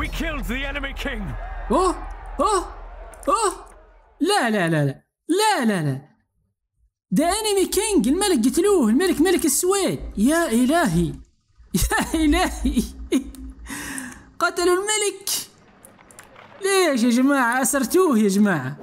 We killed the enemy king. أوه أوه أوه لا لا لا لا لا لا لا ذا انمي كينج الملك قتلوه الملك ملك السويد يا الهي يا الهي قتلوا الملك ليش يا جماعة أسرتوه يا جماعة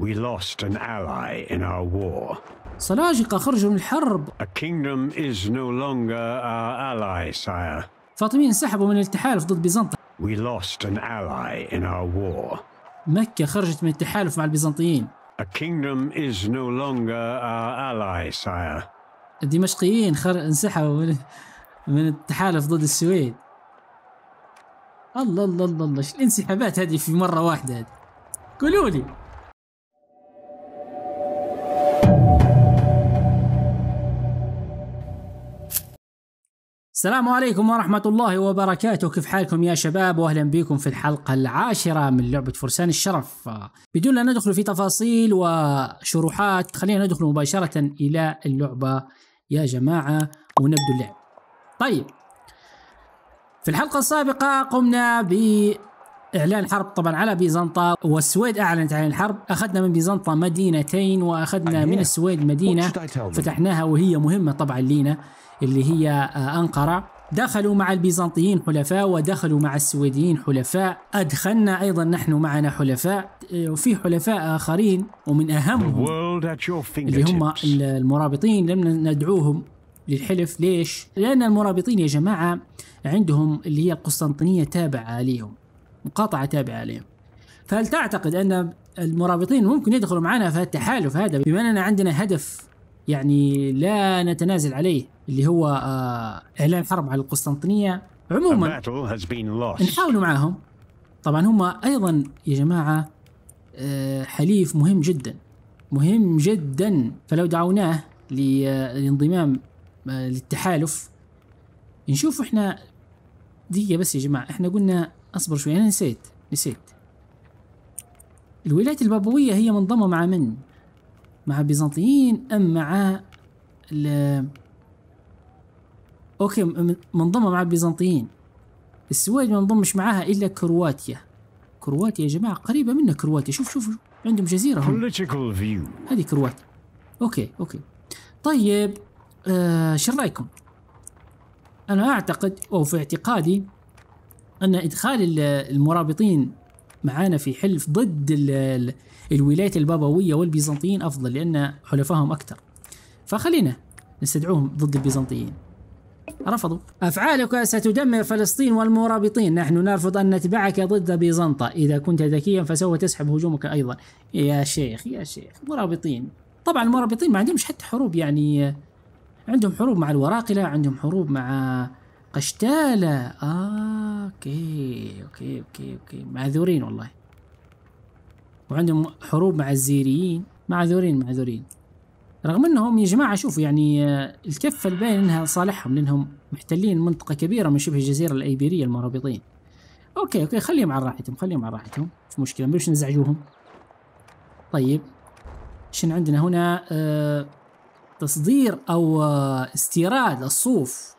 We lost an ally in our war. سلاجقة خرجوا من الحرب. A kingdom is no longer our ally, sire. فاطميين انسحبوا من التحالف ضد بيزنطة. We lost an ally in our war. مكة خرجت من التحالف مع البيزنطيين. A kingdom is no longer our ally, sire. الدمشقيين خر... انسحبوا من... من التحالف ضد السويد. الله الله الله الله الانسحابات هذه في مرة واحدة هذه؟ قولوا لي السلام عليكم ورحمة الله وبركاته كيف حالكم يا شباب واهلا بكم في الحلقة العاشرة من لعبة فرسان الشرف بدون لا ندخل في تفاصيل وشروحات خلينا ندخل مباشرة إلى اللعبة يا جماعة ونبدو اللعب طيب في الحلقة السابقة قمنا ب اعلان حرب طبعا على بيزنطة والسويد أعلنت عن الحرب أخذنا من بيزنطة مدينتين وأخذنا ah, من السويد مدينة فتحناها وهي مهمة طبعا لينا اللي هي آه، أنقرة دخلوا مع البيزنطيين حلفاء ودخلوا مع السويديين حلفاء أدخلنا أيضا نحن معنا حلفاء آه، وفي حلفاء آخرين ومن أهمهم اللي هم المرابطين لم ندعوهم للحلف ليش؟ لأن المرابطين يا جماعة عندهم اللي هي القسطنطينية تابعة عليهم مقاطعة تابعة عليهم فهل تعتقد أن المرابطين ممكن يدخلوا معنا في التحالف هذا بما أننا عندنا هدف يعني لا نتنازل عليه اللي هو آه، اعلان حرب على القسطنطينيه عموما نحاولوا معاهم طبعا هم ايضا يا جماعه آه، حليف مهم جدا مهم جدا فلو دعوناه للانضمام آه، للتحالف نشوف احنا دقيقة بس يا جماعة احنا قلنا اصبر شوي انا نسيت نسيت الولايات البابوية هي منضمة مع من؟ مع البيزنطيين ام مع اوكي منضمه مع البيزنطيين السويد ما انضمش معاها الا كرواتيا كرواتيا يا جماعه قريبه منا كرواتيا شوف شوف عندهم جزيره هم هذه كرواتيا اوكي اوكي طيب آه شو رايكم انا اعتقد او في اعتقادي ان ادخال المرابطين معانا في حلف ضد الولايات البابوية والبيزنطيين أفضل لأن حلفائهم أكثر فخلينا نستدعوهم ضد البيزنطيين رفضوا أفعالك ستدمر فلسطين والمرابطين نحن نرفض أن نتبعك ضد بيزنطة إذا كنت ذكيا فسوف تسحب هجومك أيضا يا شيخ يا شيخ مرابطين طبعا المرابطين ما عندهمش حتى حروب يعني عندهم حروب مع الوراقلة عندهم حروب مع قشتالة آه أوكي أوكي أوكي أوكي معذورين والله وعندهم حروب مع الزيريين معذورين معذورين رغم انهم يا جماعه شوفوا يعني آه، الكفه البين انها صالحهم لانهم محتلين منطقه كبيره من شبه الجزيره الايبيريه المرابطين اوكي اوكي خليهم على راحتهم خليهم على راحتهم مش مشكله مش نزعجوهم طيب شن عندنا هنا آه، تصدير او آه، استيراد الصوف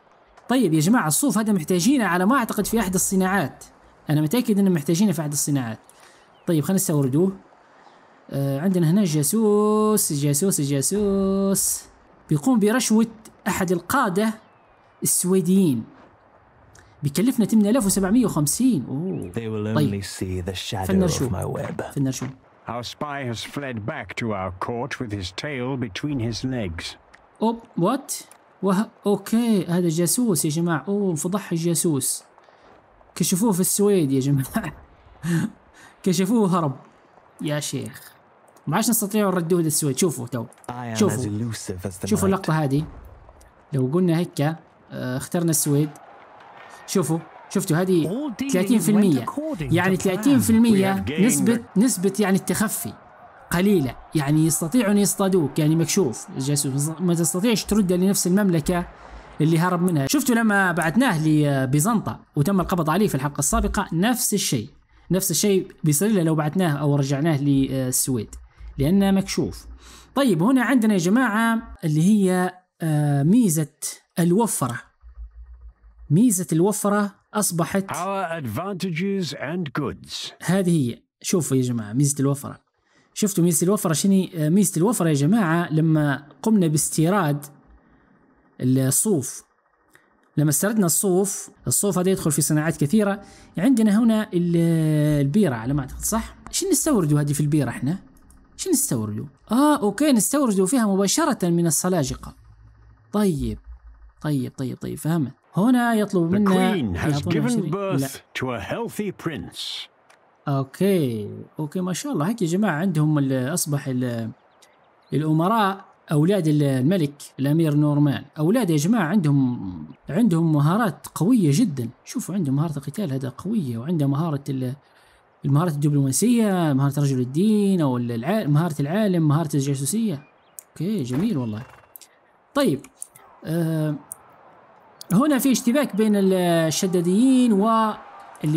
طيب يا جماعه الصوف هذا محتاجينه على ما اعتقد في احد الصناعات انا متاكد انهم محتاجينه في احد الصناعات طيب خلينا نستوردوه آه عندنا هنا جاسوس جاسوس جاسوس بيقوم برشوة أحد القادة السويديين بيكلفنا 8750 اوه طيب فلنرشوه فلنرشوه Our spy has fled back to our court with his tail between his legs. أوب وات؟ وه... أوكي هذا جاسوس يا جماعة، أوه فضح الجاسوس. كشفوه في السويد يا جماعة. كشفوه وهرب يا شيخ ما عادش نستطيع نردوه للسويد شوفوا تو آه، شوفوا شوفوا اللقطة هذه لو قلنا هيك آه، اخترنا السويد شوفوا شفتوا هذه 30% يعني 30% نسبة نسبة يعني التخفي قليلة يعني يستطيعوا ان يصطادوك يعني مكشوف الجاسوس ما تستطيعش ترده لنفس المملكة اللي هرب منها شفتوا لما بعثناه لبيزنطة وتم القبض عليه في الحلقة السابقة نفس الشيء نفس الشيء بيصير له لو بعثناه او رجعناه للسويد لانه مكشوف طيب هنا عندنا يا جماعه اللي هي آه، ميزه الوفره ميزه الوفره اصبحت Our advantages and goods. هذه هي شوفوا يا جماعه ميزه الوفره شفتوا ميزه الوفره شني ميزه الوفره يا جماعه لما قمنا باستيراد الصوف لما استردنا الصوف الصوف هذا يدخل في صناعات كثيره عندنا هنا البيره على ما اعتقد صح شو نستورده هذه في البيره احنا شو نستورده اه اوكي نستورده فيها مباشره من السلاجقه طيب طيب طيب طيب فهمت هنا يطلب منا إيه، اوكي اوكي ما شاء الله هيك يا جماعه عندهم اصبح الامراء اولاد الملك الامير نورمان اولاد يا جماعه عندهم عندهم مهارات قويه جدا شوفوا عندهم مهاره القتال هذا قويه وعنده مهاره المهارات الدبلوماسيه مهاره رجل الدين او مهاره العالم مهاره الجاسوسيه اوكي جميل والله طيب آه هنا في اشتباك بين الشداديين واللي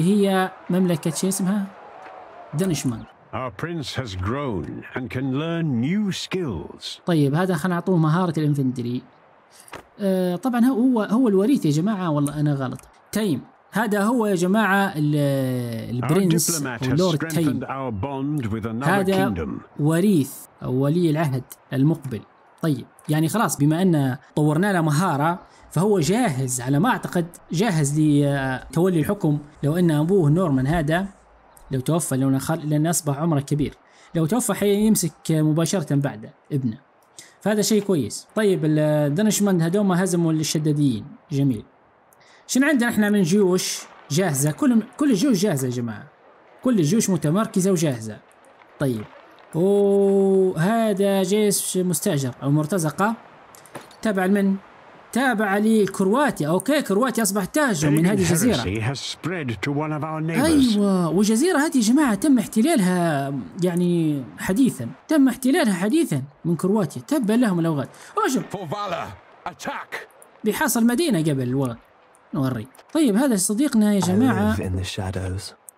هي مملكه شو اسمها دنشمان Our prince has grown and can learn new skills. طيب هذا خلينا نعطوه مهارة الانفنتري. آه طبعا هو هو الوريث يا جماعة والله أنا غلط. تيم هذا هو يا جماعة البرنس لورد تيم هذا وريث أو ولي العهد المقبل طيب يعني خلاص بما أن طورنا له مهارة فهو جاهز على ما أعتقد جاهز لتولي الحكم لو أن أبوه نورمان هذا لو توفى لون خال لأن أصبح عمره كبير لو توفى حي يمسك مباشرة بعده ابنه فهذا شيء كويس طيب الدنشمند هذوما هزموا الشداديين جميل شنو عندنا احنا من جيوش جاهزة كل كل الجيوش جاهزة يا جماعة كل الجيوش متمركزة وجاهزة طيب وهذا جيش مستأجر أو مرتزقة تبع لمن؟ تابع لكرواتيا أوكي كرواتيا أصبحت تهجم من هذه الجزيرة أيوة وجزيرة هذه يا جماعة تم احتلالها يعني حديثا تم احتلالها حديثا من كرواتيا تبا لهم الأوغاد هجم بحصل مدينة قبل الولد نوري طيب هذا صديقنا يا جماعة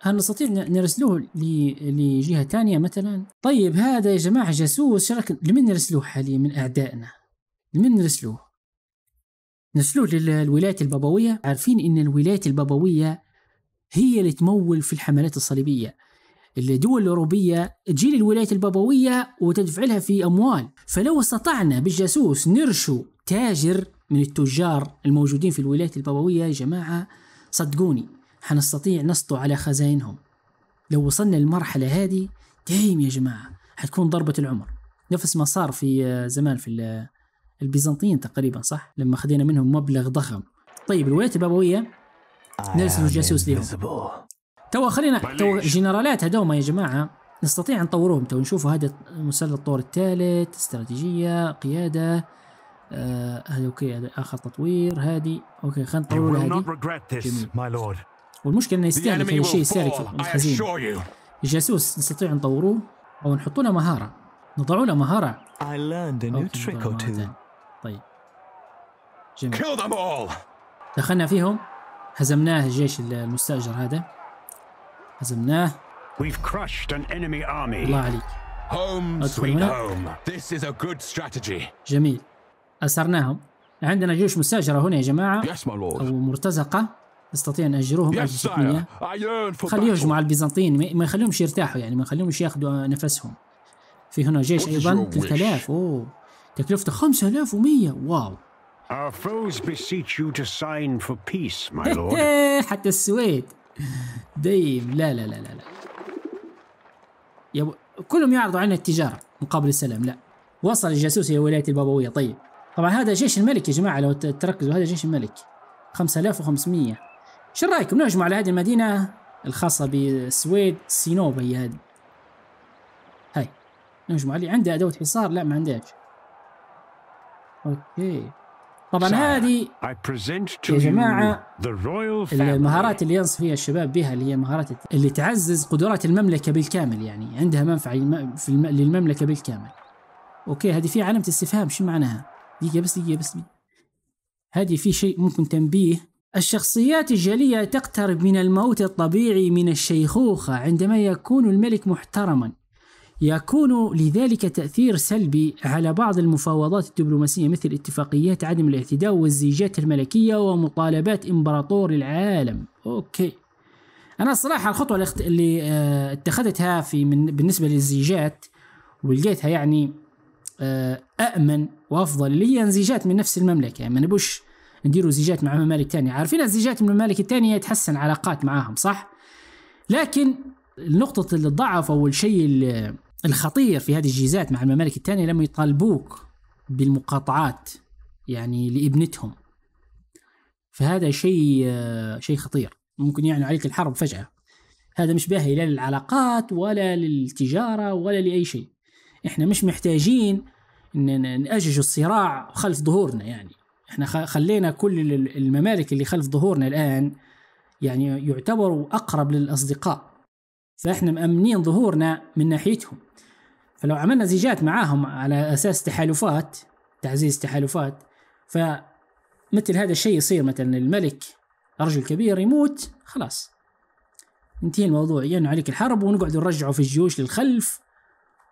هل نستطيع نرسلوه لجهة ثانية مثلا؟ طيب هذا يا جماعة جاسوس شرك لمن نرسلوه حاليا من أعدائنا؟ لمن نرسلوه؟ نسلوه للولايات البابوية عارفين إن الولايات البابوية هي اللي تمول في الحملات الصليبية الدول الأوروبية تجي للولايات البابوية وتدفع لها في أموال فلو استطعنا بالجاسوس نرشو تاجر من التجار الموجودين في الولايات البابوية يا جماعة صدقوني حنستطيع نسطو على خزائنهم لو وصلنا للمرحلة هذه دايم يا جماعة حتكون ضربة العمر نفس ما صار في آه، زمان في البيزنطيين تقريبا صح لما خذينا منهم مبلغ ضخم طيب الولايات البابويه نرسل آه، جاسوس لهم تو خلينا تو جنرالات هذوما يا جماعه نستطيع نطورهم تو نشوفوا هذا مسلل الطور الثالث استراتيجيه قياده آه هذا اوكي هذا اخر تطوير هذه اوكي خلينا نطور هذه والمشكله انه يستهلك اي شيء يستهلك الخزينه الجاسوس نستطيع نطوروه او نحطوا له مهاره نضعوا له مهاره I learned a new trick or two. جميل دخلنا فيهم هزمناه الجيش المستأجر هذا هزمناه We've crushed an enemy army. الله عليك home sweet home. This is a good strategy. جميل أسرناهم عندنا جيوش مستأجرة هنا يا جماعة yes, my lord. أو مرتزقة نستطيع أن أجروهم yes, سير. خليه يهجموا على البيزنطيين ما يخليهمش يرتاحوا يعني ما يخليهمش ياخذوا نفسهم في هنا جيش أيضا 3000 أوه تكلفته 5100 واو Our foes beseech you to sign for peace, my lord. حتى السويد دايم لا لا لا لا لا كلهم يعرضوا عنا التجارة مقابل السلام لا وصل الجاسوس إلى ولاية البابوية طيب طبعا هذا جيش الملك يا جماعة لو تركزوا هذا جيش الملك 5500 شو رأيكم نهجموا على هذه المدينة الخاصة بالسويد سينوبا هي هذه هاي نهجموا عليه عنده أدوات حصار لا ما عندهاش اوكي طبعا هذه يا جماعه المهارات اللي ينصف فيها الشباب بها اللي هي مهارات اللي تعزز قدرات المملكه بالكامل يعني عندها منفعه للمملكه بالكامل اوكي هذه في علامه استفهام شو معناها دقيقه بس دقيقه بس هذه في شيء ممكن تنبيه الشخصيات الجلية تقترب من الموت الطبيعي من الشيخوخة عندما يكون الملك محترما يكون لذلك تأثير سلبي على بعض المفاوضات الدبلوماسية مثل اتفاقيات عدم الاعتداء والزيجات الملكية ومطالبات إمبراطور العالم أوكي أنا الصراحة الخطوة اللي آه، اتخذتها في من بالنسبة للزيجات ولقيتها يعني آه، أأمن وأفضل اللي هي انزيجات من نفس المملكة يعني ما نبوش نديروا زيجات مع ممالك تانية عارفين الزيجات من الممالك التانية يتحسن علاقات معاهم صح لكن نقطة الضعف أو الشيء الخطير في هذه الجيزات مع الممالك الثانية لما يطالبوك بالمقاطعات يعني لابنتهم فهذا شيء شيء خطير ممكن يعني عليك الحرب فجأة هذا مش باهي لا للعلاقات ولا للتجارة ولا لأي شيء احنا مش محتاجين نأجج الصراع خلف ظهورنا يعني احنا خلينا كل الممالك اللي خلف ظهورنا الآن يعني يعتبروا أقرب للأصدقاء فاحنا مأمنين ظهورنا من ناحيتهم فلو عملنا زيجات معاهم على اساس تحالفات تعزيز تحالفات فمثل هذا الشيء يصير مثلا الملك رجل كبير يموت خلاص ينتهي الموضوع ين يعني عليك الحرب ونقعد نرجعه في الجيوش للخلف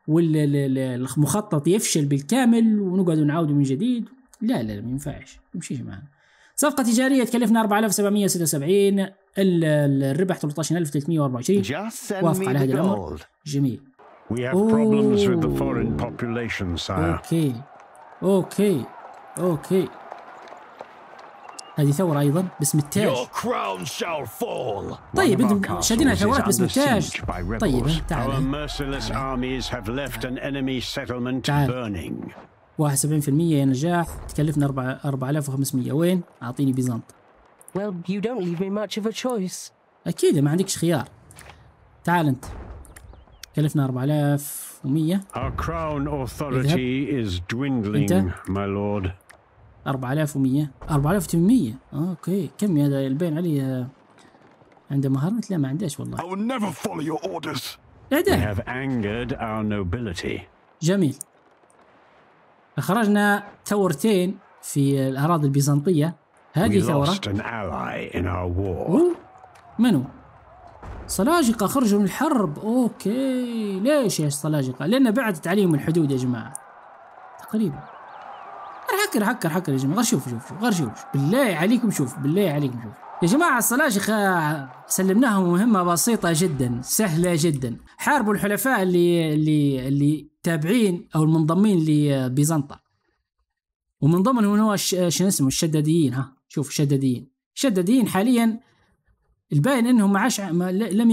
والمخطط يفشل بالكامل ونقعد نعاوده من جديد لا لا ما ينفعش يمشيش معنا صفقة تجارية تكلفنا 4776 الربح 13324 وافق على هذا الأمر جميل We have أوه. problems with the foreign population, sire. اوكي اوكي اوكي هذه ثورة أيضا باسم التاج. طيب انتم شادين ثورات باسم التاج. طيب تعال. تعال. 71% نجاح تكلفنا 4500 وين اعطيني بيزنط well you don't leave me much of a choice اكيد ما عندكش خيار تعال انت كلفنا 4100 our crown authority is dwindling my lord 4100 4800 اوكي كم هذا البين علي عنده مهارات لا ما عندهاش والله I will never follow your orders. We have angered our nobility. جميل خرجنا ثورتين في الاراضي البيزنطيه هذه ثوره منو؟ سلاجقه خرجوا من الحرب اوكي ليش يا السلاجقه؟ لان بعدت عليهم الحدود يا جماعه تقريبا هكر هكر هكر يا جماعه غير شوف شوف غير شوف بالله عليكم شوف بالله عليكم شوف يا جماعة السلاجقة سلمناهم مهمة بسيطة جدا سهلة جدا حاربوا الحلفاء اللي اللي اللي التابعين او المنضمين لبيزنطة ومن ضمنهم هو شنو اسمه الشداديين ها شوف الشداديين الشداديين حاليا الباين انهم عاش لم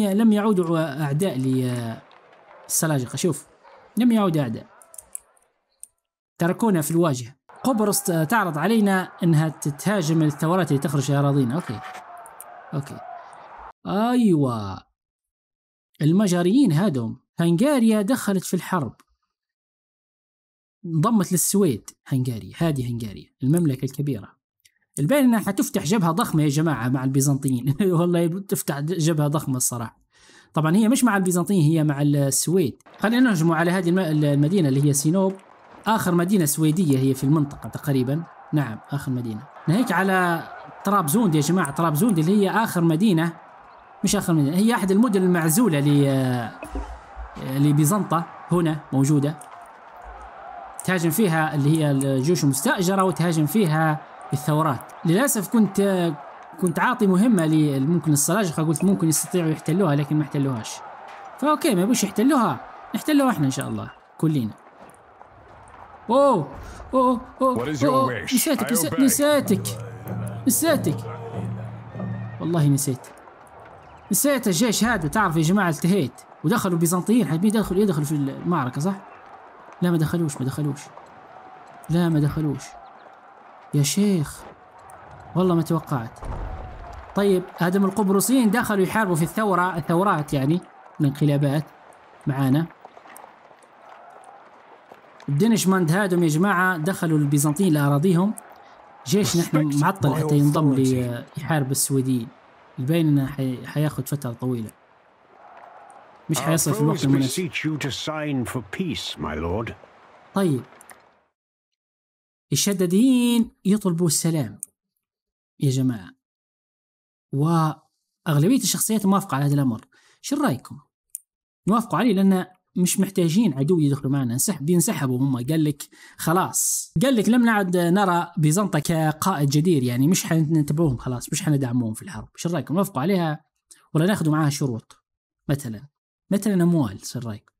لم يعودوا اعداء للسلاجقه شوف لم يعودوا اعداء تركونا في الواجهه قبرص تعرض علينا انها تهاجم الثورات اللي تخرج اراضينا اوكي اوكي ايوه المجريين هادهم هنغاريا دخلت في الحرب انضمت للسويد هنغاريا هذه هنغاريا المملكة الكبيرة البين انها حتفتح جبهة ضخمة يا جماعة مع البيزنطيين والله تفتح جبهة ضخمة الصراحة طبعا هي مش مع البيزنطيين هي مع السويد خلينا نهجموا على هذه المدينة اللي هي سينوب آخر مدينة سويدية هي في المنطقة تقريبا نعم آخر مدينة ناهيك على طرابزوند يا جماعة طرابزوند اللي هي آخر مدينة مش آخر مدينة هي أحد المدن المعزولة ل لبيزنطة هنا موجودة تهاجم فيها اللي هي الجيوش المستأجرة وتهاجم فيها الثورات للأسف كنت كنت عاطي مهمة ممكن السلاجقة قلت ممكن يستطيعوا يحتلوها لكن ما احتلوهاش فأوكي ما يبوش يحتلوها نحتلوها احنا إن شاء الله كلنا أوه أوه أوه, أوه. نسيتك نسيتك نسيتك نسيتك والله نسيت نسيت الجيش هذا تعرف يا جماعة التهيت ودخلوا بيزنطيين حابين يدخلوا يدخلوا في المعركة صح؟ لا ما دخلوش ما دخلوش لا ما دخلوش يا شيخ والله ما توقعت طيب هذم القبرصيين دخلوا يحاربوا في الثورة الثورات يعني الانقلابات معانا الدنشمند هادم يا جماعة دخلوا البيزنطيين لأراضيهم جيش نحن معطل حتى ينضم ليحارب السويديين يبين انه حياخذ فترة طويلة مش حيصل في الوقت المناسب طيب الشداديين يطلبوا السلام يا جماعة وأغلبية الشخصيات موافقة على هذا الأمر شو رأيكم؟ نوافقوا عليه لأن مش محتاجين عدو يدخلوا معنا انسحب بينسحبوا هم قال لك خلاص قال لك لم نعد نرى بيزنطة كقائد جدير يعني مش حنتبعوهم خلاص مش حندعموهم في الحرب شو رايكم نوافقوا عليها ولا ناخذوا معاها شروط مثلا مثلا اموال رايك؟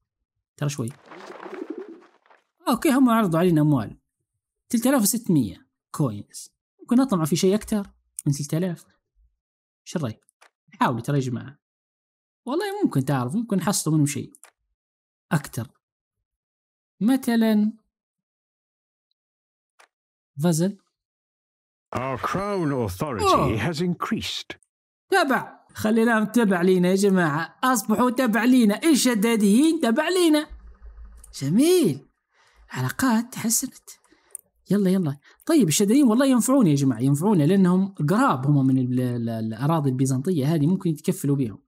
ترى شوي اوكي هم عرضوا علينا اموال 3600 كوينز ممكن اطمع في شيء اكثر من 3000 ايش رايك؟ حاولوا ترى يا جماعه والله ممكن تعرف ممكن نحصلوا منهم شيء اكثر مثلا فازل Our crown authority oh. has increased. تابع خليناهم تبع لينا يا جماعة أصبحوا تبع لينا الشداديين تبع لينا جميل علاقات تحسنت يلا يلا طيب الشداديين والله ينفعون يا جماعة ينفعون لأنهم قراب هم من الأراضي البيزنطية هذه ممكن يتكفلوا بهم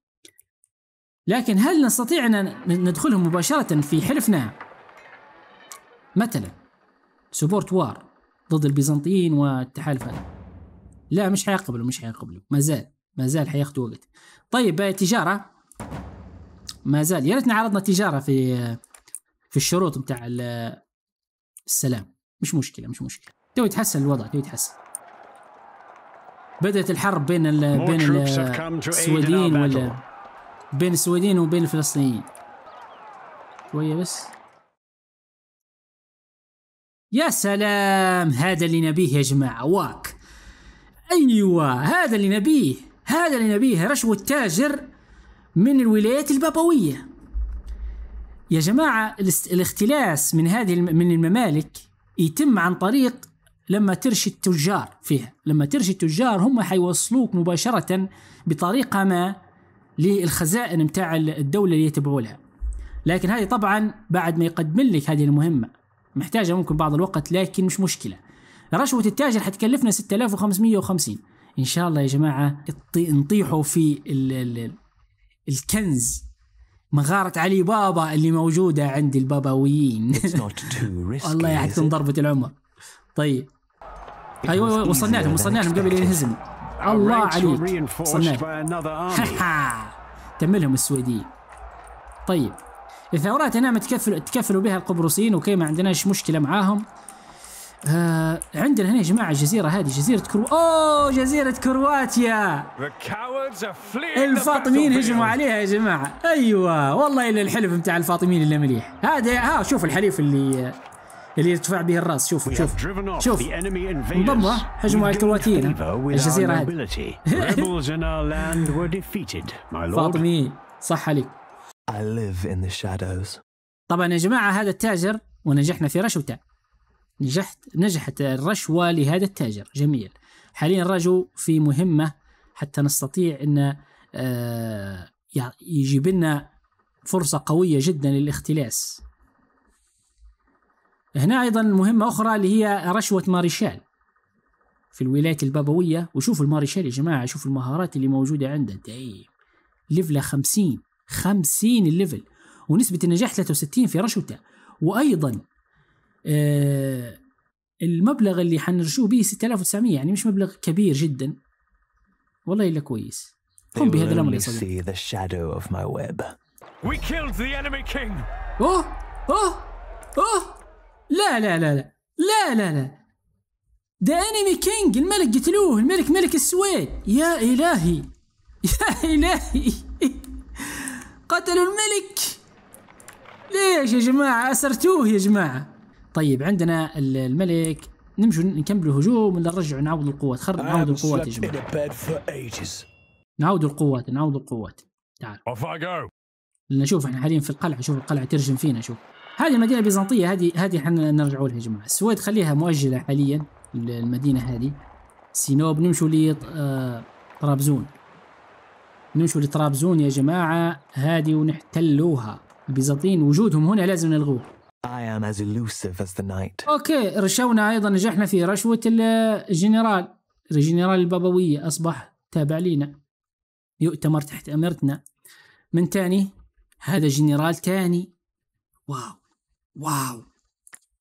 لكن هل نستطيع أن ندخلهم مباشرة في حلفنا مثلا سبورت وار ضد البيزنطيين والتحالف لا مش حيقبلوا مش حيقبلوا ما زال ما زال حياخذ وقت طيب تجاره ما زال يا ريتنا عرضنا تجاره في في الشروط بتاع السلام مش مشكله مش مشكله تو يتحسن الوضع تو يتحسن بدات الحرب بين الـ بين السويدين ولا بين السويدين وبين الفلسطينيين شويه بس يا سلام هذا اللي نبيه يا جماعه واك ايوه هذا اللي نبيه هذا اللي نبيه رشوة تاجر من الولايات البابوية يا جماعة الاختلاس من هذه من الممالك يتم عن طريق لما ترشي التجار فيها لما ترشي التجار هم حيوصلوك مباشرة بطريقة ما للخزائن متاع الدولة اللي يتبعوا لها لكن هذه طبعا بعد ما يقدم لك هذه المهمة محتاجة ممكن بعض الوقت لكن مش مشكلة رشوة التاجر حتكلفنا 6550 ان شاء الله يا جماعه نطيحوا في ال ال الكنز مغارة علي بابا اللي موجودة عند البابويين والله يحكم ضربة العمر طيب ايوه وصلنا لهم وصلنا لهم قبل ينهزموا الله عليك وصلنا تم لهم السويديين طيب الثورات هنا متكفلوا تكفلوا بها القبرصيين وكي ما عندناش مشكلة معاهم آه عندنا هنا يا جماعه الجزيره هذه جزيره كرو اوه جزيره كرواتيا الفاطميين هجموا عليها يا جماعه ايوه والله الا الحلف بتاع الفاطميين اللي مليح هذا ها شوف الحليف اللي اللي يرتفع به الراس شوف شوف شوف انضموا هجموا على الكرواتيين الجزيره هذه فاطميين صح عليك طبعا يا جماعه هذا التاجر ونجحنا في رشوته نجحت نجحت الرشوة لهذا التاجر جميل حاليا الرجل في مهمة حتى نستطيع أن آه، يجيب لنا فرصة قوية جدا للاختلاس هنا أيضا مهمة أخرى اللي هي رشوة ماريشال في الولايات البابوية وشوفوا الماريشال يا جماعة شوفوا المهارات اللي موجودة عنده دايم ليفلة 50 50 الليفل ونسبة النجاح 63 في رشوته وأيضا آه، المبلغ اللي حنرجوه به 6900 يعني مش مبلغ كبير جدا والله الا كويس قم بهذا الامر يا صديقي the shadow of my web. We killed the enemy king. اوه اوه اوه لا لا لا لا لا لا لا ذا انمي كينج الملك قتلوه الملك ملك السويد يا الهي يا الهي قتلوا الملك ليش يا جماعه اسرتوه يا جماعه طيب عندنا الملك نمشي نكمل الهجوم ولا نرجع نعوض القوات خرب نعوض القوات يا جماعه نعوض القوات نعوض القوات تعال نشوف احنا حاليا في القلعه شوف القلعه ترجم فينا شوف هذه المدينه البيزنطيه هذه هذه احنا نرجعوا لها يا جماعه السويد خليها مؤجله حاليا المدينه هذه سينوب نمشوا ل آه، طرابزون نمشوا لطرابزون يا جماعه هذه ونحتلوها البيزنطيين وجودهم هنا لازم نلغوه I am as elusive as the night. اوكي رشونا ايضا نجحنا في رشوه الجنرال الجنرال البابويه اصبح تابع لينا يؤتمر تحت امرتنا من تاني هذا جنرال تاني واو واو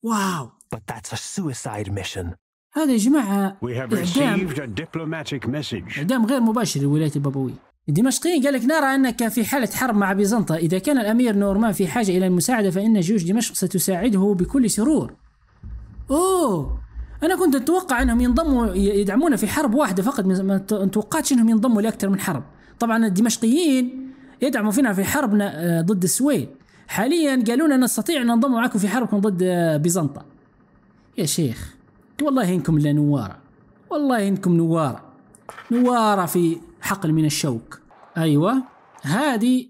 واو But that's a suicide mission. هذا يا جماعه We have received a diplomatic message. اعدام غير مباشر للولايات البابويه الدمشقيين قال لك نرى أنك في حالة حرب مع بيزنطة إذا كان الأمير نورمان في حاجة إلى المساعدة فإن جيوش دمشق ستساعده بكل سرور أوه أنا كنت أتوقع أنهم ينضموا يدعمونا في حرب واحدة فقط ما توقعتش أنهم ينضموا لأكثر من حرب طبعا الدمشقيين يدعموا فينا في حربنا آه، ضد السويد حاليا قالوا لنا نستطيع أن ننضم معكم في حربكم ضد آه، بيزنطة يا شيخ والله إنكم لنواره نوارة والله إنكم نوارة نوارة في حقل من الشوك ايوه هذه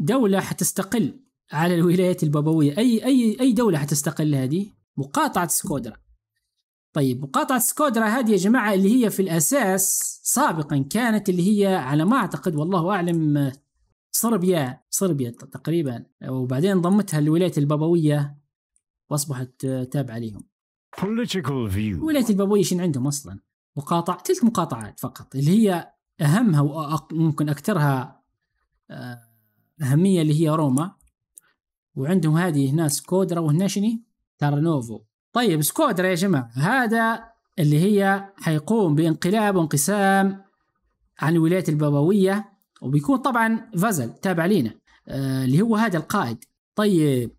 دوله حتستقل على الولايات البابويه اي اي اي دوله حتستقل هذه مقاطعه سكودرا طيب مقاطعه سكودرا هذه يا جماعه اللي هي في الاساس سابقا كانت اللي هي على ما اعتقد والله اعلم صربيا صربيا تقريبا وبعدين ضمتها الولايات البابويه واصبحت تابعه لهم ولايه البابويه شنو عندهم اصلا؟ مقاطع ثلاث مقاطعات فقط اللي هي اهمها وممكن اكثرها آه، اهميه اللي هي روما وعندهم هذه هنا سكودرا وهنا شني تارنوفو طيب سكودرا يا جماعه هذا اللي هي حيقوم بانقلاب وانقسام عن الولايات البابويه وبيكون طبعا فازل تابع لينا آه اللي هو هذا القائد طيب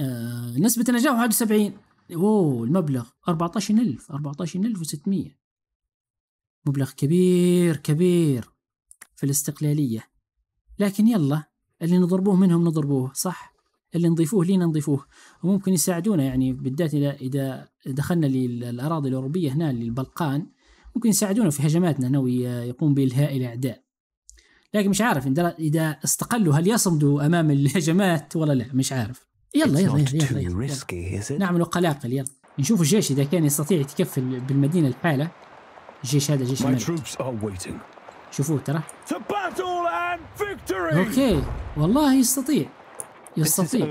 آه نسبة النجاح 71 اوه المبلغ 14000 14600 مبلغ كبير كبير في الاستقلالية لكن يلا اللي نضربوه منهم نضربوه صح اللي نضيفوه لينا نضيفوه وممكن يساعدونا يعني بالذات إذا إذا دخلنا للأراضي الأوروبية هنا للبلقان ممكن يساعدونا في هجماتنا هنا ويقوم بإلهاء الأعداء لكن مش عارف إذا استقلوا هل يصمدوا أمام الهجمات ولا لا مش عارف يلا يلا يلا, يلا, يلا, يلا, يلا. نعمل قلاقل يلا نشوف الجيش إذا كان يستطيع يتكفل بالمدينة الحالة الجيش هذا جيش الملك شوفوه ترى اوكي والله يستطيع يستطيع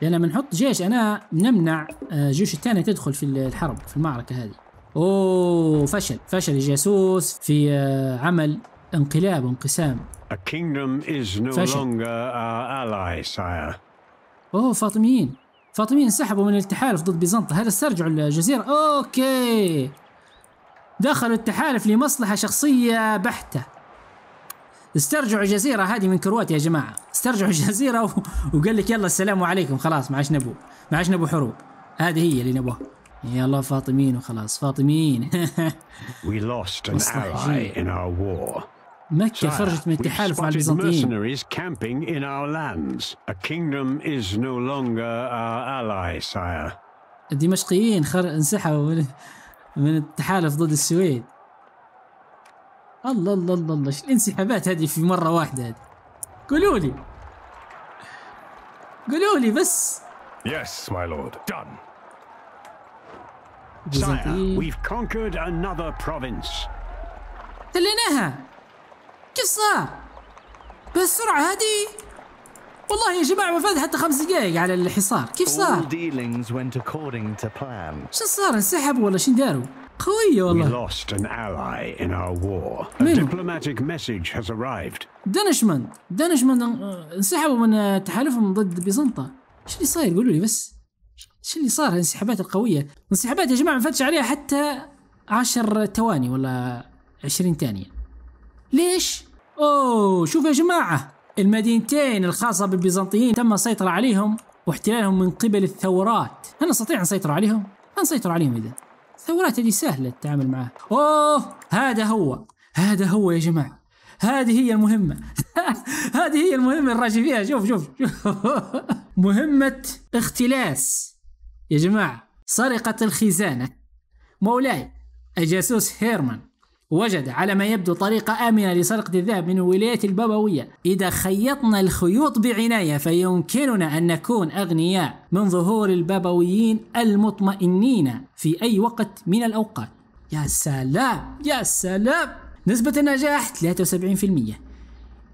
لان لما نحط جيش انا نمنع الجيوش آه، الثانيه تدخل في الحرب في المعركه هذه اوه فشل فشل الجاسوس في آه، عمل انقلاب وانقسام فشل اوه فاطميين الفاطميين انسحبوا من التحالف ضد بيزنطة هل استرجعوا الجزيرة؟ أوكي دخلوا التحالف لمصلحة شخصية بحتة استرجعوا الجزيرة هذه من كروات يا جماعة استرجعوا الجزيرة و... وقال لك يلا السلام عليكم خلاص ما عادش نبو ما عادش نبو حروب هذه هي اللي نبوها يلا فاطميين وخلاص فاطميين We lost an ally in our war. مكة خرجت من التحالف مع البيزنطيين. الدمشقيين خر... انسحبوا من من التحالف ضد السويد. الله الله الله الله الانسحابات هذه في مرة واحدة قولوا لي. قولوا لي بس. Yes, my lord. Done. Sire, we've conquered another province. خليناها كيف صار؟ بهالسرعة هذه؟ والله يا جماعة ما فات حتى خمس دقايق على الحصار، كيف صار؟ شو صار انسحبوا ولا شو داروا؟ قوية والله. We lost an ally in our war. A diplomatic message has arrived. دانشمان دانشمان آه، انسحبوا من آه، تحالفهم ضد بيزنطة. شو اللي صاير قولوا لي بس؟ شو اللي صار الانسحابات القوية؟ الانسحابات يا جماعة ما فاتش عليها حتى 10 ثواني ولا 20 ثانية. ليش؟ أوه شوف يا جماعة المدينتين الخاصة بالبيزنطيين تم السيطرة عليهم واحتلالهم من قبل الثورات هل نستطيع نسيطر عليهم؟ هنسيطر عليهم إذا الثورات هذه سهلة التعامل معها أوه هذا هو هذا هو يا جماعة هذه هي المهمة هذه هي المهمة الراجي فيها شوف شوف, شوف. مهمة اختلاس يا جماعة سرقة الخزانة مولاي الجاسوس هيرمان وجد على ما يبدو طريقة آمنة لسرقة الذهب من الولايات البابوية إذا خيطنا الخيوط بعناية فيمكننا أن نكون أغنياء من ظهور البابويين المطمئنين في أي وقت من الأوقات يا سلام يا سلام نسبة النجاح 73%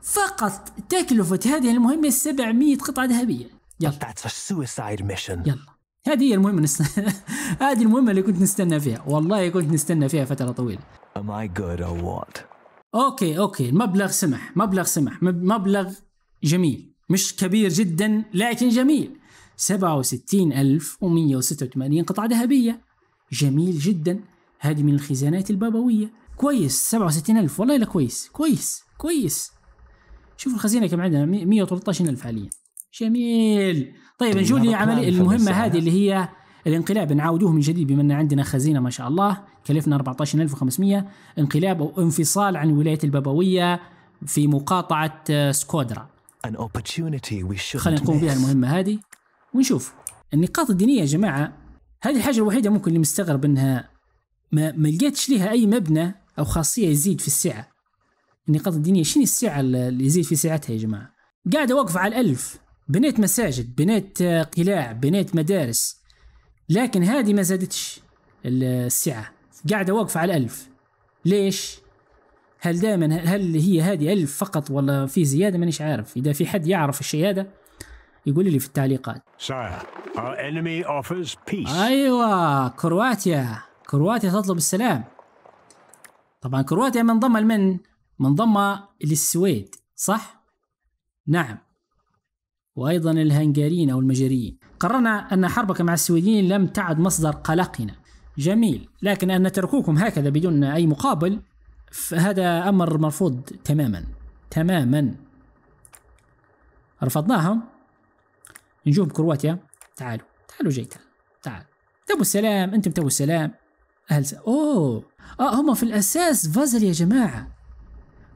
فقط تكلفة هذه المهمة 700 قطعة ذهبية يلا That's a suicide mission. يلا هذه هي المهمة نست... هذه المهمة اللي كنت نستنى فيها والله كنت نستنى فيها فترة طويلة Am I good or what? اوكي اوكي المبلغ سمح مبلغ سمح مبلغ جميل مش كبير جدا لكن جميل 67186 قطعة ذهبية جميل جدا هذه من الخزانات البابوية كويس 67000 والله لا كويس كويس كويس شوف الخزينة كم عندنا 113000 حاليا جميل طيب, طيب، نجول عملية المهمة هذه اللي هي الانقلاب نعاودوه من جديد بما ان عندنا خزينة ما شاء الله كلفنا 14500 انقلاب أو انفصال عن الولاية البابوية في مقاطعة آه، سكودرا خلينا نقوم بها المهمة هذه ونشوف النقاط الدينية يا جماعة هذه الحاجة الوحيدة ممكن اللي مستغرب انها ما, ما لقيتش لها اي مبنى او خاصية يزيد في السعة النقاط الدينية شنو السعة اللي يزيد في سعتها يا جماعة قاعدة اوقف على الألف بنيت مساجد بنيت آه، قلاع بنيت مدارس لكن هذه ما زادتش السعة قاعده واقفه على ألف ليش؟ هل دائما هل هي هذه ألف فقط ولا في زياده مانيش عارف اذا في حد يعرف الشيء هذا يقول لي في التعليقات our enemy offers peace. ايوه كرواتيا كرواتيا تطلب السلام طبعا كرواتيا منضمه لمن؟ منضمه للسويد صح؟ نعم وايضا الهنغاريين او المجريين قررنا ان حربك مع السويديين لم تعد مصدر قلقنا جميل لكن أن تركوكم هكذا بدون أي مقابل فهذا أمر مرفوض تماما تماما رفضناهم نجوم كرواتيا تعالوا تعالوا جيتا تعال تبوا السلام انتم تبوا السلام اهل س... اوه اه هم في الاساس فازل يا جماعه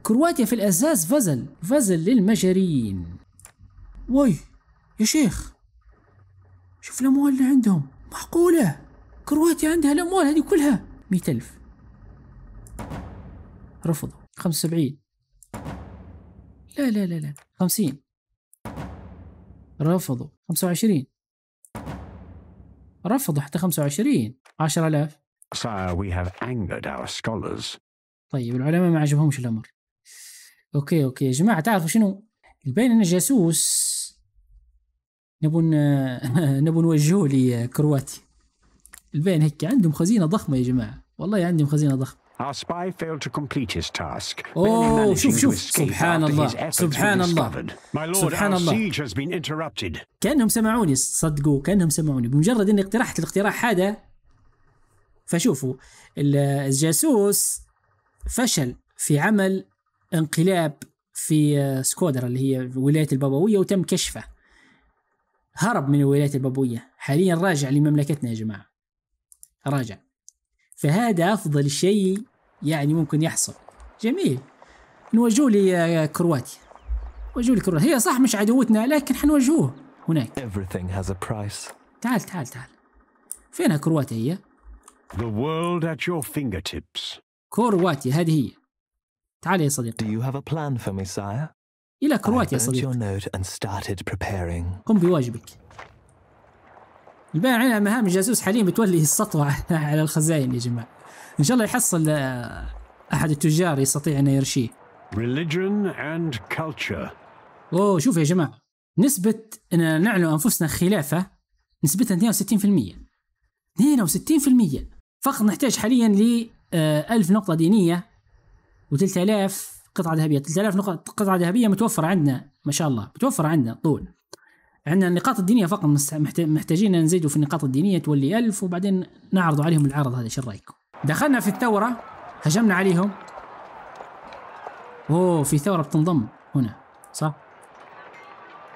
كرواتيا في الاساس فازل فازل للمجرين وي يا شيخ شوف الاموال اللي عندهم معقوله كرواتيا عندها الاموال هذه كلها مئة الف رفضوا خمسة وسبعين لا لا لا لا خمسين رفضوا خمسة وعشرين رفضوا حتى خمسة وعشرين عشر آلاف Sire, we have angered our scholars. طيب العلماء ما عجبهمش الأمر أوكي أوكي يا جماعة تعرفوا شنو البين أن جاسوس نبون نبون نوجهه لكرواتي البين هيك عندهم خزينه ضخمه يا جماعه والله عندهم خزينه ضخمه Our spy failed to complete his task. Oh, شوف شوف سبحان الله سبحان الله سبحان الله has been interrupted. كانهم سمعوني صدقوا كانهم سمعوني بمجرد اني اقترحت الاقتراح هذا فشوفوا الجاسوس فشل في عمل انقلاب في آه، سكودرا اللي هي ولايه البابويه وتم كشفه هرب من ولايه البابويه حاليا راجع لمملكتنا يا جماعه راجع فهذا افضل شيء يعني ممكن يحصل جميل نوجهه لكرواتيا نوجهه لكرواتيا هي صح مش عدوتنا لكن حنوجهوه هناك Everything has a price. تعال تعال تعال فينها كرواتيا هي؟ The world at your fingertips. كرواتيا هذه هي تعال يا صديقي. Do you have a plan for me, sire? إلى كرواتيا يا صديقي. your note and started preparing. قم بواجبك. يبان عليها مهام الجاسوس حاليا بتولي السطوة على الخزاين يا جماعة إن شاء الله يحصل آه، أحد التجار يستطيع أنه يرشيه Religion and culture. أوه شوف يا جماعة نسبة أن نعلن أنفسنا خلافة نسبتها 62% 62% فقط نحتاج حاليا ل 1000 آه، نقطة دينية و3000 قطعة ذهبية 3000 نقطة قطعة ذهبية متوفرة عندنا ما شاء الله متوفرة عندنا طول عندنا النقاط الدينيه فقط محتاجين نزيدوا في النقاط الدينيه تولي ألف وبعدين نعرض عليهم العرض هذا شو رايكم دخلنا في الثوره هجمنا عليهم اوه في ثوره بتنضم هنا صح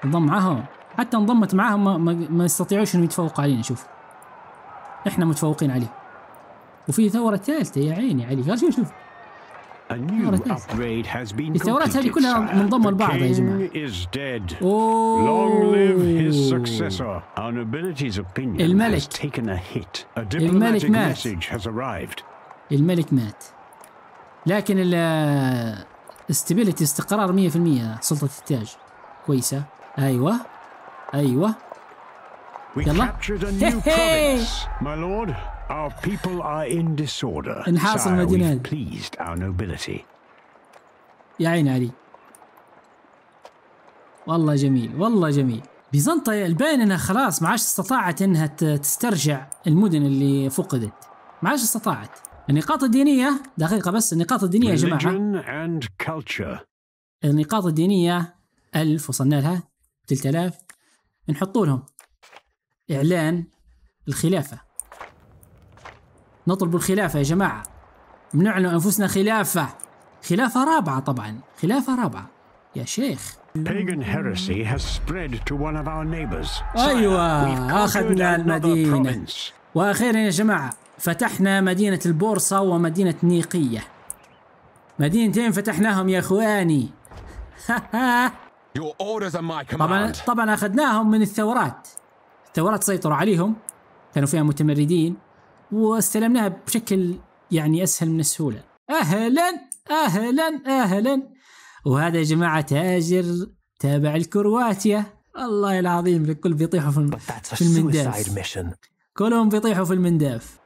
انضم معاهم حتى انضمت معاهم ما, ما, يستطيعوش انهم يتفوقوا علينا شوف احنا متفوقين عليه وفي ثوره ثالثه يا عيني عليك شوف شوف الثورات هذه كلها منضمة لبعض يا جماعة الملك الملك مات الملك مات لكن ال استبيلتي استقرار 100% سلطة التاج كويسة ايوه ايوه يلا Our people are in disorder. Sire, we've pleased our nobility. يا عيني علي. والله جميل، والله جميل. بيزنطة الباين انها خلاص ما عادش استطاعت انها تسترجع المدن اللي فقدت. ما عادش استطاعت. النقاط الدينية دقيقة بس النقاط الدينية يا جماعة. النقاط الدينية 1000 وصلنا لها 3000 نحطوا لهم إعلان الخلافة نطلب الخلافة يا جماعة منعنا أنفسنا خلافة خلافة رابعة طبعا خلافة رابعة يا شيخ Pagan heresy has spread to one of our neighbors. أيوة أخذنا المدينة وأخيرا يا جماعة فتحنا مدينة البورصة ومدينة نيقية مدينتين فتحناهم يا إخواني طبعا طبعا أخذناهم من الثورات الثورات سيطروا عليهم كانوا فيها متمردين واستلمناها بشكل يعني اسهل من السهوله اهلا اهلا اهلا وهذا يا جماعه تاجر تابع الكرواتيا الله العظيم الكل بيطيحوا في, في المنداف كلهم بيطيحوا في المنداف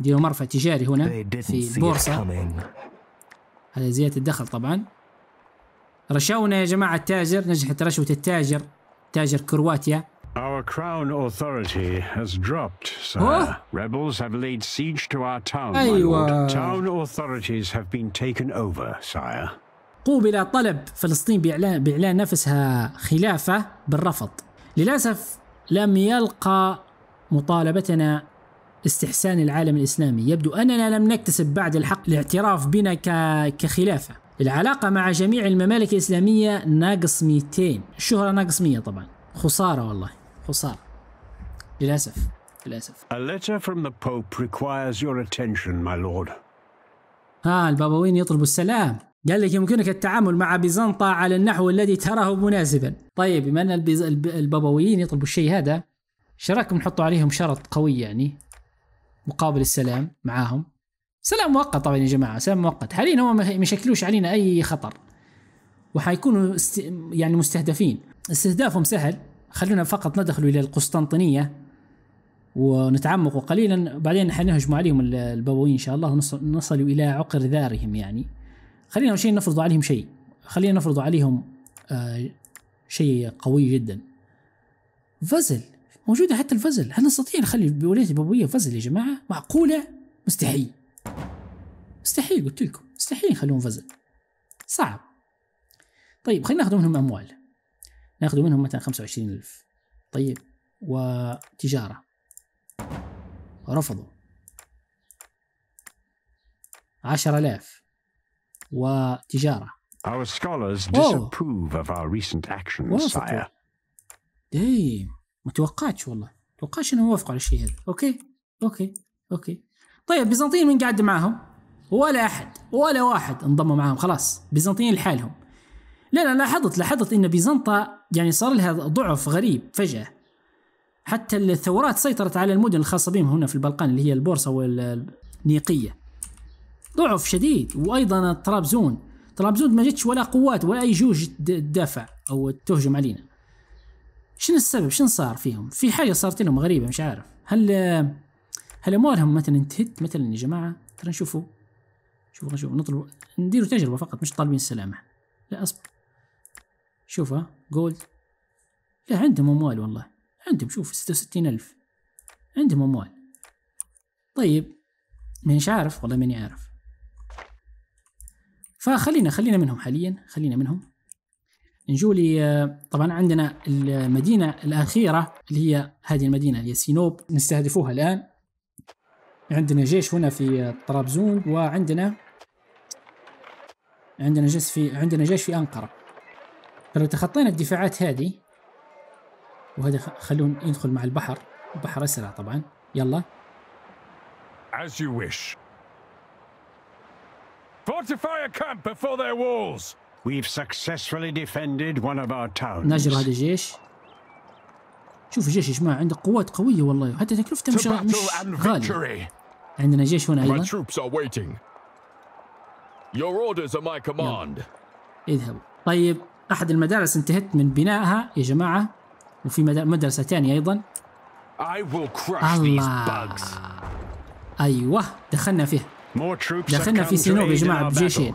ديروا مرفأ تجاري هنا في البورصة هذا زيادة الدخل طبعا رشونا يا جماعة التاجر نجحت رشوة التاجر تاجر كرواتيا Our crown authority has dropped, sir. Rebels have laid siege to our town, my lord. Town authorities have been taken over, sire. قوبل طلب فلسطين بإعلان, بإعلان نفسها خلافة بالرفض للأسف لم يلقى مطالبتنا استحسان العالم الإسلامي يبدو أننا لم نكتسب بعد الحق الاعتراف بنا كخلافة العلاقة مع جميع الممالك الإسلامية ناقص 200 الشهرة ناقص 100 طبعا خسارة والله حصار للأسف للأسف A letter from the Pope requires your attention, my lord. ها البابوين يطلب السلام قال لك يمكنك التعامل مع بيزنطة على النحو الذي تراه مناسبا طيب بما أن البيز... البابويين يطلبوا الشيء هذا ايش رايكم نحطوا عليهم شرط قوي يعني مقابل السلام معاهم سلام مؤقت طبعا يا جماعة سلام مؤقت حاليا هم ما يشكلوش علينا أي خطر وحيكونوا است... يعني مستهدفين استهدافهم سهل خلونا فقط ندخل الى القسطنطينيه ونتعمق قليلا بعدين حنهجم عليهم البابويين ان شاء الله ونصل الى عقر دارهم يعني خلينا شيء نفرض عليهم شيء خلينا نفرض عليهم آه شيء قوي جدا فزل موجوده حتى الفزل هل نستطيع نخلي بولاية البابويه فزل يا جماعه معقوله مستحيل مستحيل قلت لكم مستحيل يخلون فزل صعب طيب خلينا ناخذ منهم اموال ناخذ منهم مثلا 25000 طيب وتجاره رفضوا 10000 وتجاره Our scholars disapprove of our recent actions, sire. دايم ما توقعتش والله توقعش انهم يوافقوا على الشيء هذا اوكي اوكي اوكي طيب بيزنطيين من قاعد معاهم ولا احد ولا واحد انضم معاهم خلاص بيزنطيين لحالهم لا لا لاحظت لاحظت ان بيزنطة يعني صار لها ضعف غريب فجأة حتى الثورات سيطرت على المدن الخاصة بهم هنا في البلقان اللي هي البورصة والنيقية ضعف شديد وايضا طرابزون طرابزون ما جتش ولا قوات ولا اي جيوش تدافع او تهجم علينا شنو السبب شنو صار فيهم في حاجة صارت لهم غريبة مش عارف هل هل اموالهم مثلا انتهت مثلا يا جماعة ترى نشوفوا شوفوا نطلبوا نطلب نديروا تجربة فقط مش طالبين السلامة لا اصبر شوفها جولد لا عندهم أموال والله عندهم شوف ستة وستين ألف عندهم أموال طيب مانيش عارف والله ماني عارف فخلينا خلينا منهم حاليا خلينا منهم نجولي آه، طبعا عندنا المدينة الأخيرة اللي هي هذه المدينة اللي هي سينوب نستهدفوها الآن عندنا جيش هنا في آه، طرابزون وعندنا عندنا جيش في عندنا جيش في أنقرة فلو تخطينا الدفاعات هذه وهذا خلون يدخل مع البحر البحر اسرع طبعا يلا As you wish. Fortify a camp before their walls. We've successfully defended one of our towns. نجر هذا الجيش. شوف الجيش يا جماعة عنده قوات قوية والله حتى تكلفته مش مش غالية. عندنا جيش هنا أيضا. My troops are waiting. Your orders are my command. اذهب. طيب احد المدارس انتهت من بنائها يا جماعه وفي مدرسه ثانيه ايضا الله ايوه دخلنا فيه دخلنا في سينوب يا جماعه بجيشين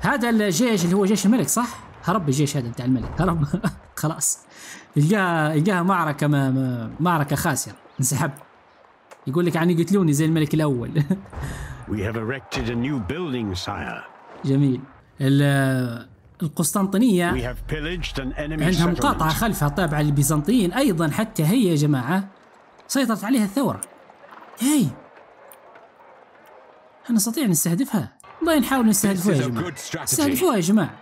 هذا الجيش اللي هو جيش الملك صح؟ هرب الجيش هذا بتاع الملك هرب خلاص يلقاها يلقاها معركه ما معركه خاسره انسحب يقول لك يعني يقتلوني زي الملك الاول We have erected a new building, sire. جميل القسطنطينية عندها مقاطعة خلفها تابعة للبيزنطيين أيضا حتى هي يا جماعة سيطرت عليها الثورة هاي نستطيع نستهدفها والله نحاول نستهدفوها يا جماعة استهدفوها يا جماعة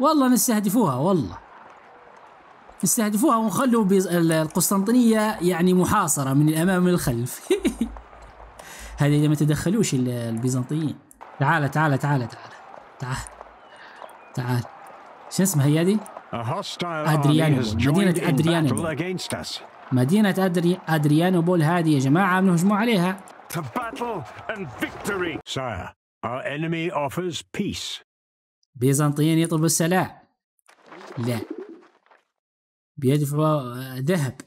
والله نستهدفوها والله نستهدفوها ونخلوا القسطنطينية يعني محاصرة من الأمام من الخلف هذه إذا ما تدخلوش البيزنطيين تعال تعال تعال تعال تعال تعال شو اسمها هي دي؟ ادريانو مدينة ادريانو مدينة أدري... ادريانوبول هذه يا جماعة عملوا هجموا عليها بيزنطيين يطلبوا السلام. لا. بيدفعوا آه، ذهب.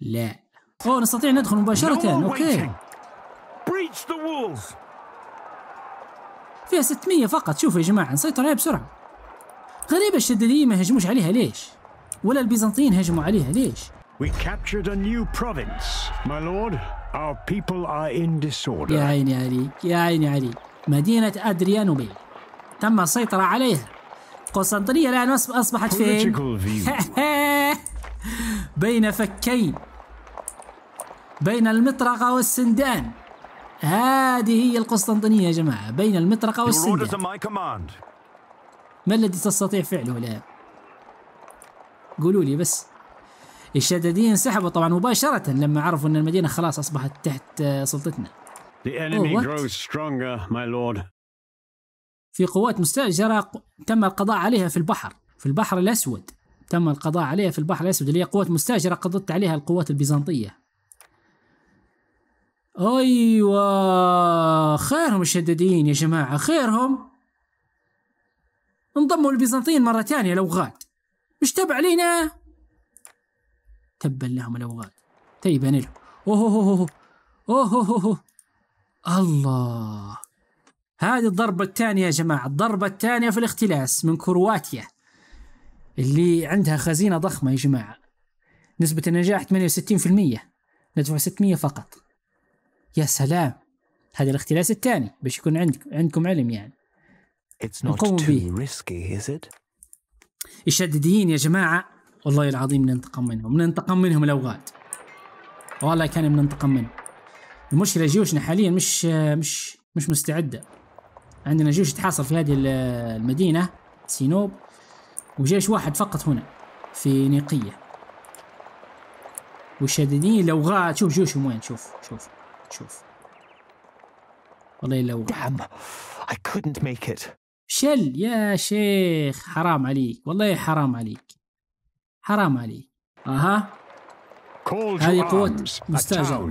لا. أوه نستطيع ندخل مباشرة، أوكي. فيها 600 فقط شوفوا يا جماعه نسيطر عليها بسرعه غريبه الشداديين ما هجموش عليها ليش ولا البيزنطيين هجموا عليها ليش We captured a new province, my lord. Our people are in disorder. يا عيني عليك، يا عيني عليك. مدينة أدريانوبي تم السيطرة عليها. قسطنطينية الآن أصبحت فين؟ بين فكين. بين المطرقة والسندان. هذه هي القسطنطينية يا جماعة بين المطرقة والسندات ما الذي تستطيع فعله الآن؟ قولوا لي بس الشداديين انسحبوا طبعا مباشرة لما عرفوا أن المدينة خلاص أصبحت تحت سلطتنا في قوات مستأجرة تم القضاء عليها في البحر في البحر الأسود تم القضاء عليها في البحر الأسود اللي هي قوات مستأجرة قضت عليها القوات البيزنطية ايوه خيرهم الشدادين يا جماعه خيرهم انضموا البيزنطيين مره ثانيه الاوغاد مش تبع لنا تبا لهم الاوغاد تيبا لهم اوه اوه اوه الله هذه الضربة الثانية يا جماعة الضربة الثانية في الاختلاس من كرواتيا اللي عندها خزينة ضخمة يا جماعة نسبة النجاح 68% ندفع 600 فقط يا سلام هذا الاختلاس الثاني باش يكون عندك عندكم علم يعني It's not too risky, is it? الشددين يا جماعة والله العظيم ننتقم منهم ننتقم منهم الأوقات والله كان بننتقم منهم المشكلة جيوشنا حاليا مش مش مش مستعدة عندنا جيوش تحاصر في هذه المدينة سينوب وجيش واحد فقط هنا في نيقية والشددين لو غاد شوف جيوشهم وين شوف شوف شوف والله لو damn اي كودنت ميك ات شل يا شيخ حرام عليك والله حرام عليك حرام عليك اها هذه قوات مستأجرة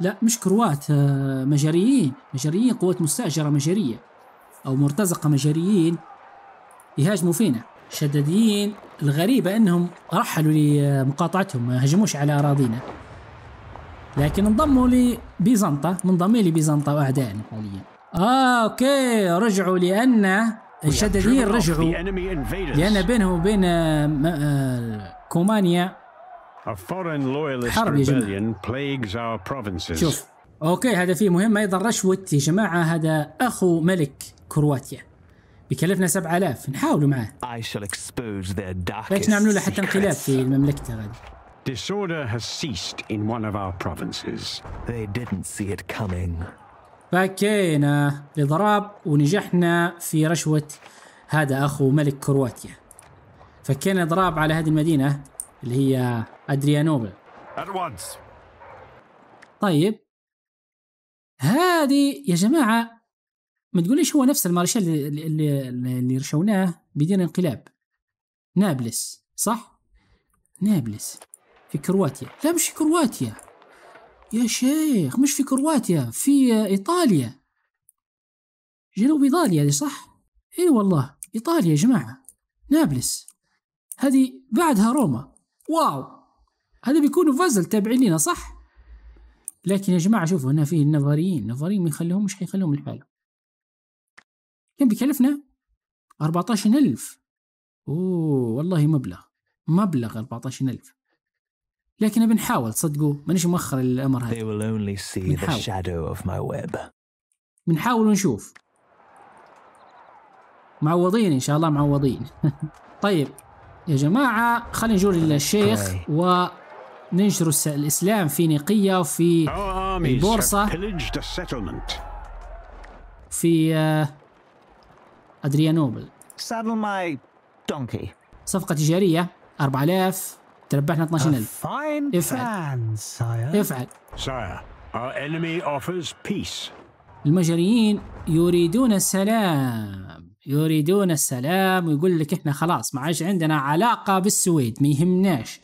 لا مش كروات آه، مجريين مجريين قوات مستأجرة مجرية أو مرتزقة مجريين يهاجموا فينا شداديين الغريبة أنهم رحلوا لمقاطعتهم ما هجموش على أراضينا لكن انضموا لبيزنطة منضمين لبيزنطة وأعدائنا حاليا آه أوكي رجعوا لأن الشداديين رجعوا لأن بينهم وبين آه، آه، كومانيا حرب يا جماعة شوف أوكي هذا فيه مهم أيضا رشوة يا جماعة هذا أخو ملك كرواتيا بيكلفنا 7000 نحاولوا معاه ليش نعملوا له حتى انقلاب في مملكته غادي Disorder has ceased in one of our provinces. They didn't see it coming. فكينا لضرب ونجحنا في رشوة هذا أخو ملك كرواتيا. فكينا ضرب على هذه المدينة اللي هي أدريانوبل. At once. طيب هذه يا جماعة ما تقوليش هو نفس المارشال اللي اللي, اللي رشوناه بدين انقلاب نابلس صح نابلس في كرواتيا لا مش في كرواتيا يا شيخ مش في كرواتيا في ايطاليا جنوب ايطاليا دي صح اي والله ايطاليا يا جماعه نابلس هذه بعدها روما واو هذا بيكونوا فازل تابعين لنا صح لكن يا جماعه شوفوا هنا فيه النظريين النظريين ما مش حيخليهم لحالهم كم بيكلفنا؟ 14000 اوه والله مبلغ مبلغ 14000 لكن بنحاول تصدقوا مانيش مؤخر الامر هذا They will only see the shadow of my web. بنحاول ونشوف معوضين ان شاء الله معوضين طيب يا جماعة خلينا نجول للشيخ وننشر الإسلام في نيقية وفي البورصة في آه، أدريانوبل صفقة تجارية 4000 تربحنا 12000 افعل افعل المجريين يريدون السلام يريدون السلام ويقول لك احنا خلاص ما عادش عندنا علاقة بالسويد ما يهمناش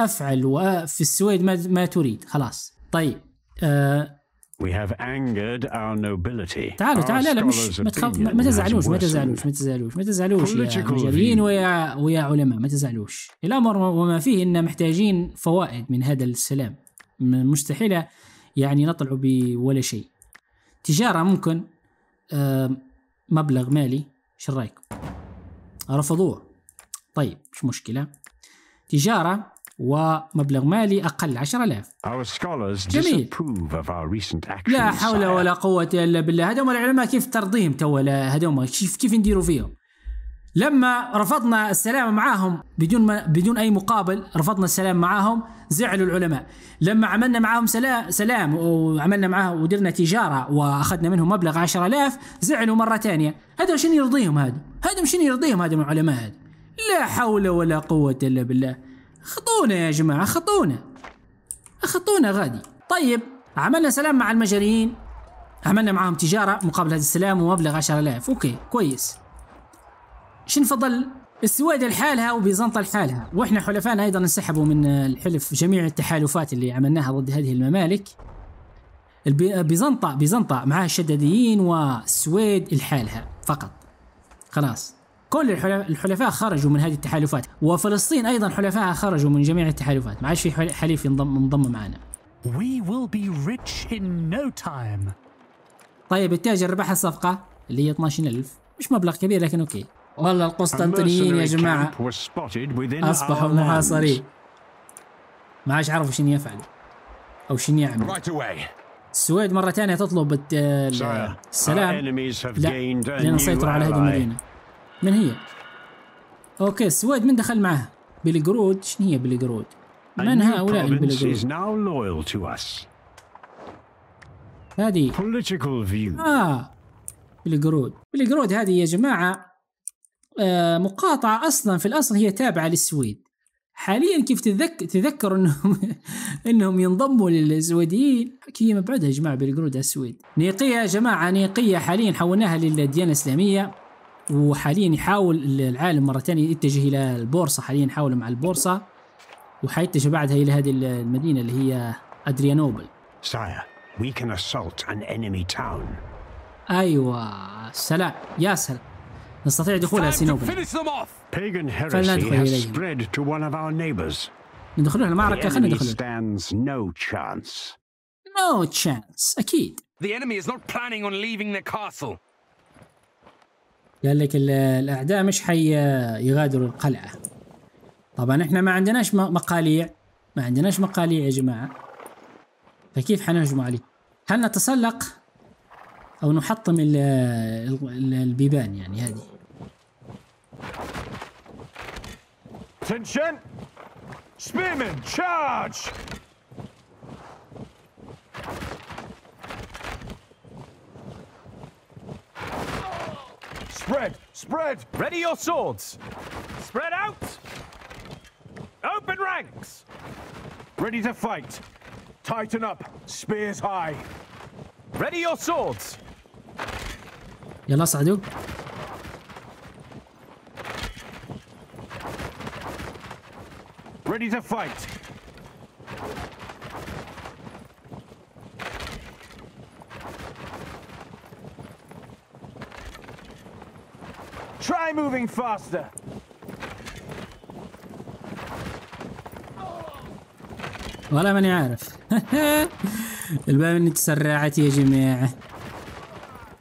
افعل وفي السويد ما, ما تريد خلاص طيب آه We have angered our nobility. تعالوا تعالوا لا لا مش ما تخاف ما تزعلوش ما تزعلوش ما تزعلوش ما تزعلوش يا مجريين ويا ويا علماء ما تزعلوش الامر وما فيه ان محتاجين فوائد من هذا السلام مستحيله يعني نطلعوا بولا شيء تجاره ممكن مبلغ مالي شو رايكم رفضوه طيب مش مشكله تجاره ومبلغ مالي أقل 10000 جميل لا حول ولا قوة إلا بالله هذوما العلماء كيف ترضيهم تو هذوما كيف كيف نديروا فيهم لما رفضنا السلام معاهم بدون ما بدون اي مقابل رفضنا السلام معاهم زعلوا العلماء لما عملنا معاهم سلام, سلام وعملنا معاهم ودرنا تجاره واخذنا منهم مبلغ 10000 زعلوا مره ثانيه هذا شنو يرضيهم هذا هذا شنو يرضيهم هذا من العلماء هذا لا حول ولا قوه الا بالله خطونا يا جماعة خطونا خطونا غادي طيب عملنا سلام مع المجريين عملنا معاهم تجارة مقابل هذا السلام ومبلغ 10000 اوكي كويس شنو نفضل السويد لحالها وبيزنطة لحالها واحنا حلفان ايضا انسحبوا من الحلف جميع التحالفات اللي عملناها ضد هذه الممالك بيزنطة بيزنطة معها الشداديين والسويد لحالها فقط خلاص كل الحلفاء خرجوا من هذه التحالفات وفلسطين أيضا حلفائها خرجوا من جميع التحالفات ما عادش في حليف ينضم انضم معنا We will be rich in no time. طيب التاجر ربح الصفقة اللي هي 12000 مش مبلغ كبير لكن أوكي والله القسطنطينيين يا جماعة أصبحوا محاصرين ما عادش عرفوا شنو يفعلوا أو شنو يعملوا السويد مرة ثانية تطلب السلام لا لأن سيطروا على هذه المدينة من هي؟ اوكي السويد من دخل معها؟ بيلي جرود شنو هي بيلي جرود؟ من هؤلاء البيلي جرود؟ هذه اه بيلي جرود بيلي جرود هذه يا جماعة آه مقاطعة اصلا في الاصل هي تابعة للسويد حاليا كيف تذك... تذكر انهم انهم ينضموا للسويديين كي مبعدها يا جماعه بالجرود على السويد نيقيه يا جماعه نيقيه حاليا حولناها للديانه الاسلاميه وحاليا يحاول العالم مرة ثانية يتجه إلى البورصة حاليا يحاول مع البورصة وحيتجه بعدها إلى هذه المدينة اللي هي أدريانوبل أيوة سلام يا سلام نستطيع دخولها سينوبل فلندخل heresy ندخلوها المعركة خلينا ندخلوها. no No chance أكيد. The enemy is not planning on leaving the castle. قال لك الاعداء مش حي يغادروا القلعه طبعا احنا ما عندناش مقاليع ما عندناش مقاليع يا جماعه فكيف حنهجم عليه هل نتسلق او نحطم البيبان يعني هذه تنشن سبيمن charge! Spread! Spread! Ready your swords! Spread out! Open ranks! Ready to fight! Tighten up! Spears high! Ready your swords! يلا اصعدوا Ready to fight! moving faster. والله ماني عارف الباب اني تسرعت يا جماعة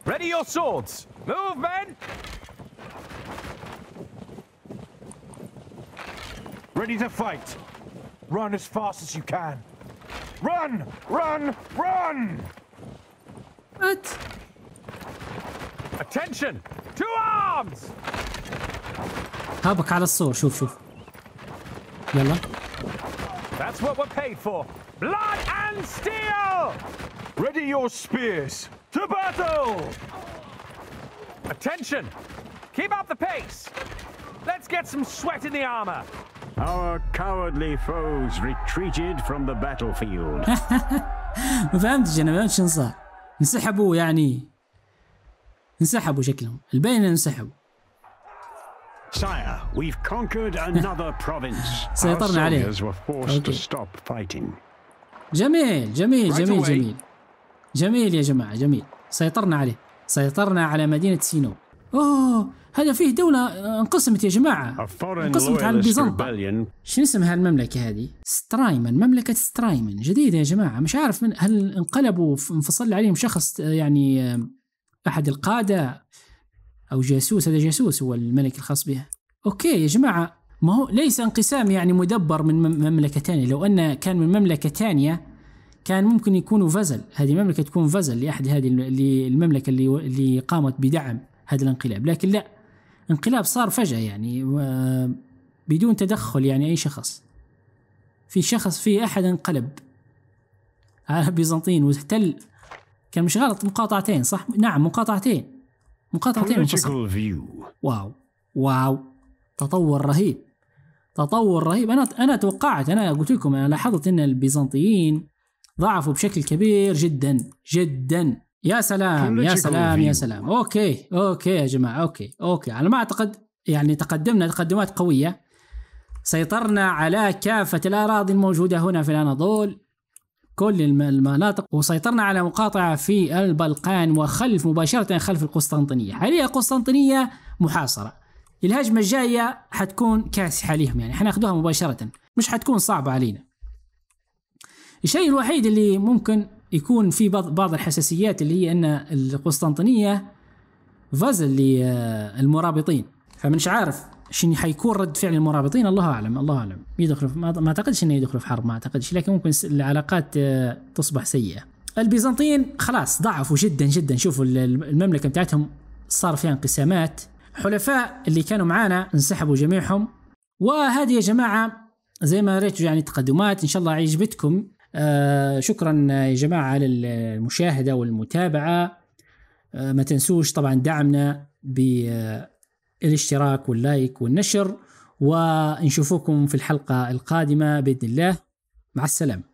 Ready your swords. Move, men. Ready to fight. Run as fast as you can. Run, run, run. What? Attention! هابك على شوف شوف يلا That's what we're paid for. Blood and steel! Ready your spears. To battle! Attention! Keep up the pace! Let's get some sweat in the armor! Our cowardly foes retreated from the battlefield. ما فهمتش انا ما فهمتش انصح انسحبوا يعني انسحبوا شكلهم الباين انسحبوا سيطرنا عليه. جميل جميل جميل جميل جميل يا جماعة جميل سيطرنا عليه سيطرنا على مدينة سينو اوه هذا فيه دولة انقسمت يا جماعة انقسمت على البيزنطة شنو اسم هالمملكة هذه؟ سترايمن مملكة سترايمن جديدة يا جماعة مش عارف من هل انقلبوا انفصل عليهم شخص يعني احد القاده او جاسوس هذا جاسوس هو الملك الخاص بها اوكي يا جماعه ما هو ليس انقسام يعني مدبر من مملكه ثانيه لو انه كان من مملكه ثانيه كان ممكن يكونوا فزل هذه المملكه تكون فزل لاحد هذه المملكه اللي اللي قامت بدعم هذا الانقلاب لكن لا انقلاب صار فجاه يعني بدون تدخل يعني اي شخص في شخص في احد انقلب على بيزنطين واحتل كان مش غلط مقاطعتين صح؟ نعم مقاطعتين مقاطعتين انفصل واو واو تطور رهيب تطور رهيب انا انا توقعت انا قلت لكم انا لاحظت ان البيزنطيين ضعفوا بشكل كبير جدا جدا يا سلام يا سلام يا سلام اوكي اوكي يا جماعه اوكي اوكي على ما اعتقد يعني تقدمنا تقدمات قويه سيطرنا على كافه الاراضي الموجوده هنا في الاناضول كل المناطق وسيطرنا على مقاطعة في البلقان وخلف مباشرة خلف القسطنطينية حاليا القسطنطينية محاصرة الهجمة الجاية حتكون كاسحة لهم يعني حناخدوها مباشرة مش حتكون صعبة علينا الشيء الوحيد اللي ممكن يكون في بعض الحساسيات اللي هي ان القسطنطينية فازل للمرابطين فمنش عارف شنو حيكون رد فعل المرابطين الله اعلم الله اعلم يدخلوا ما اعتقدش انه يدخلوا في حرب ما اعتقدش لكن ممكن العلاقات آه، تصبح سيئه البيزنطيين خلاص ضعفوا جدا جدا شوفوا المملكه بتاعتهم صار فيها انقسامات حلفاء اللي كانوا معانا انسحبوا جميعهم وهذه يا جماعه زي ما ريتوا يعني تقدمات ان شاء الله عجبتكم آه شكرا يا جماعه على المشاهده والمتابعه آه ما تنسوش طبعا دعمنا ب الاشتراك واللايك والنشر ونشوفكم في الحلقة القادمة بإذن الله مع السلامة